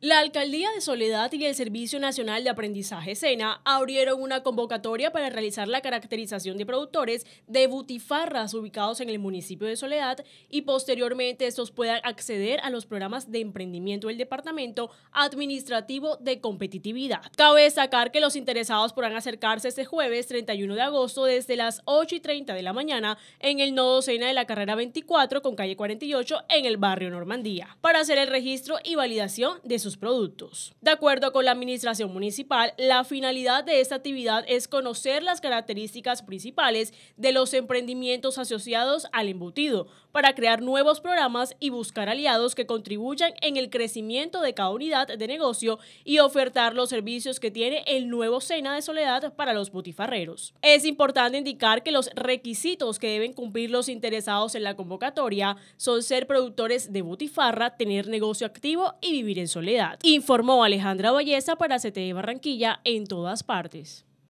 La Alcaldía de Soledad y el Servicio Nacional de Aprendizaje SENA abrieron una convocatoria para realizar la caracterización de productores de butifarras ubicados en el municipio de Soledad y posteriormente estos puedan acceder a los programas de emprendimiento del Departamento Administrativo de Competitividad. Cabe destacar que los interesados podrán acercarse este jueves 31 de agosto desde las 8 y 30 de la mañana en el nodo SENA de la carrera 24 con calle 48 en el barrio Normandía para hacer el registro y validación de sus productos. De acuerdo con la administración municipal, la finalidad de esta actividad es conocer las características principales de los emprendimientos asociados al embutido para crear nuevos programas y buscar aliados que contribuyan en el crecimiento de cada unidad de negocio y ofertar los servicios que tiene el nuevo Cena de Soledad para los butifarreros. Es importante indicar que los requisitos que deben cumplir los interesados en la convocatoria son ser productores de butifarra, tener negocio activo y vivir en soledad informó Alejandra Valleza para CTE Barranquilla en todas partes.